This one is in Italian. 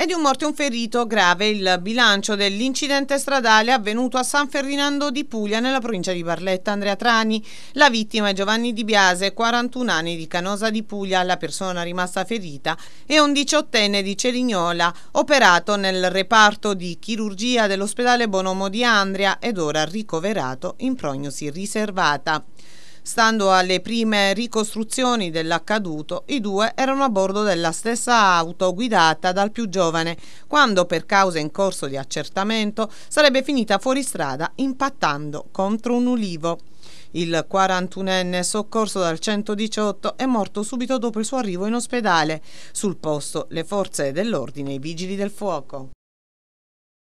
È di un morto e un ferito grave il bilancio dell'incidente stradale avvenuto a San Ferdinando di Puglia nella provincia di Barletta. Andrea Trani, la vittima è Giovanni Di Biase, 41 anni di Canosa di Puglia, la persona rimasta ferita è un diciottenne di Cerignola, operato nel reparto di chirurgia dell'ospedale Bonomo di Andria ed ora ricoverato in prognosi riservata. Stando alle prime ricostruzioni dell'accaduto, i due erano a bordo della stessa auto guidata dal più giovane, quando per cause in corso di accertamento sarebbe finita fuori strada impattando contro un ulivo. Il 41enne, soccorso dal 118, è morto subito dopo il suo arrivo in ospedale. Sul posto le forze dell'ordine e i vigili del fuoco.